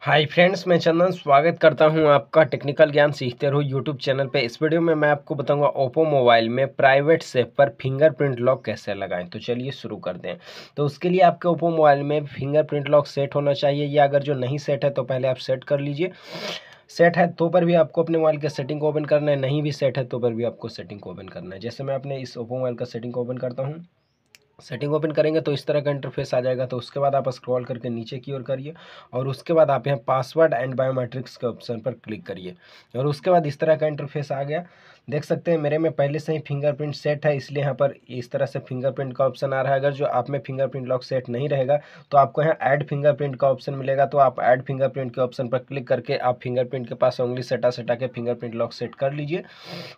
hi friends मैं चंदन स्वागत करता हूं आपका टेक्निकल ज्ञान सीखते रहो यूट्यूब चैनल पे इस वीडियो में मैं आपको बताऊंगा ओप्पो मोबाइल में प्राइवेट सेफ पर फिंगरप्रिंट लॉक कैसे लगाएं तो चलिए शुरू कर दें तो उसके लिए आपके ओप्पो मोबाइल में फिंगरप्रिंट लॉक सेट होना चाहिए या अगर जो नहीं सेट है तो पहले आप सेट कर लीजिए सेट है तो पर भी आपको अपने मोबाइल के सेटिंग को ओपन करना है नहीं भी सेट है तो पर भी आपको सेटिंग को ओपन करना है जैसे मैं अपने इस ओप्पो मोबाइल का सेटिंग को ओपन करता हूँ सेटिंग ओपन करेंगे तो इस तरह का इंटरफेस आ जाएगा तो उसके बाद आप स्क्रॉल करके नीचे की ओर करिए और उसके बाद आप यहाँ पासवर्ड एंड बायोमेट्रिक्स के ऑप्शन पर क्लिक करिए और उसके बाद इस तरह का इंटरफेस आ गया देख सकते हैं मेरे में पहले से ही फिंगरप्रिंट सेट है इसलिए यहाँ पर इस तरह से फिंगरप्रिंट का ऑप्शन आ रहा है अगर जो आप में फिंगरप्रिंट लॉक सेट नहीं रहेगा तो आपको यहाँ ऐड फिंगरप्रिंट का ऑप्शन मिलेगा तो आप ऐड फिंगरप्रिंट के ऑप्शन पर क्लिक करके आप फिंगरप्रिंट के पास उंगली सटा सटा के फिंगरप्रिंट लॉक सेट कर लीजिए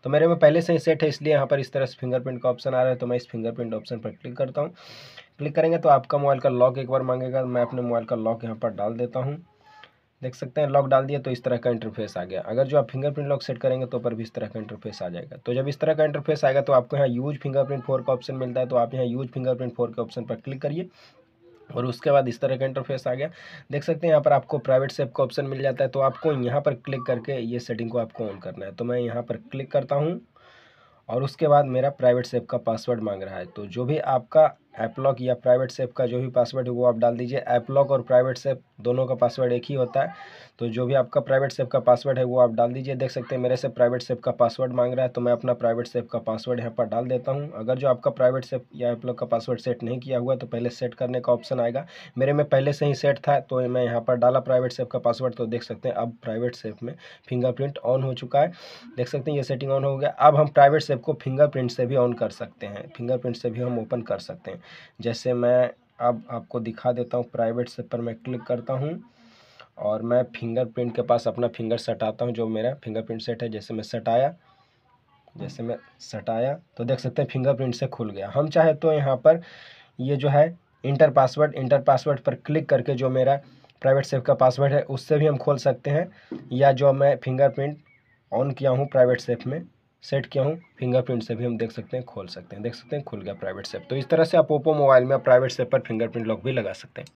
तो मेरे में पहले से ही सेट है इसलिए यहाँ पर इस तरह से फिंगरप्रिंट का ऑप्शन आ रहा है तो मैं इस फिंगरप्रिंट ऑप्शन पर क्लिक कर करता हूँ क्लिक करेंगे तो आपका मोबाइल का लॉक एक बार मांगेगा मैं अपने मोबाइल का लॉक यहाँ पर डाल देता हूँ देख सकते हैं लॉक डाल दिया तो इस तरह का इंटरफेस आ गया अगर जो आप फिंगरप्रिंट लॉक सेट करेंगे तो पर भी इस तरह का इंटरफेस आ जाएगा तो जब इस तरह का इंटरफेस आएगा तो आपको यहाँ यूज फिंगरप्रिंट फोर का ऑप्शन मिलता है तो आप यहाँ यूज फिंगरप्रिंट फोर के ऑप्शन पर क्लिक करिए और उसके बाद इस तरह का इंटरफेस आ गया देख सकते हैं यहाँ पर आपको प्राइवेट सेफ का ऑप्शन मिल जाता है तो आपको यहाँ पर क्लिक करके ये सेटिंग को आपको ऑन करना है तो मैं यहाँ पर क्लिक करता हूँ और उसके बाद मेरा प्राइवेट सेफ का पासवर्ड मांग रहा है तो जो भी आपका लॉक या प्राइवेट सेफ का जो भी पासवर्ड है वो आप डाल दीजिए एपलॉक और प्राइवेट सेफ दोनों का पासवर्ड एक ही होता है तो जो भी आपका प्राइवेट सेफ का पासवर्ड है वो आप डाल दीजिए देख सकते हैं मेरे से प्राइवेट सेफ का पासवर्ड मांग रहा है तो मैं अपना प्राइवेट सेफ का पासवर्ड यहाँ पर डाल देता हूँ अगर जो आपका प्राइवेट सेफ या एपलॉक का पासवर्ड सेट नहीं किया हुआ तो पहले सेट करने का ऑप्शन आएगा मेरे में पहले से ही सेट था तो मैं यहाँ पर डाला प्राइवेट सेफ का पासवर्ड तो देख सकते हैं अब प्राइवेट सेफ में फिंगरप्रिंट ऑन हो चुका है देख सकते हैं ये सेटिंग ऑन हो गया अब हम प्राइवेट सेफ को फिंगरप्रिंट से भी ऑन कर सकते हैं फिंगरप्रिंट से भी हम ओपन कर सकते हैं जैसे मैं अब आपको दिखा देता हूँ प्राइवेट से पर मैं क्लिक करता हूँ और मैं फिंगरप्रिंट के पास अपना फिंगर आता हूँ जो मेरा फिंगरप्रिंट सेट है जैसे मैं सटाया जैसे मैं सटाया तो देख सकते हैं फिंगरप्रिंट से खुल गया हम चाहे तो यहाँ पर ये जो है इंटर पासवर्ड इंटर पासवर्ड पर क्लिक करके जो मेरा प्राइवेट सेफ का पासवर्ड है उससे भी हम खोल सकते हैं या जो मैं फिंगरप्रिंट ऑन किया हूँ प्राइवेट सेफ में सेट किया हूँ फिंगरप्रिंट से भी हम देख सकते हैं खोल सकते हैं देख सकते हैं खुल गया प्राइवेट सेप तो इस तरह से आप ओप्पो मोबाइल में प्राइवेट सेप पर फिंगरप्रिंट लॉक भी लगा सकते हैं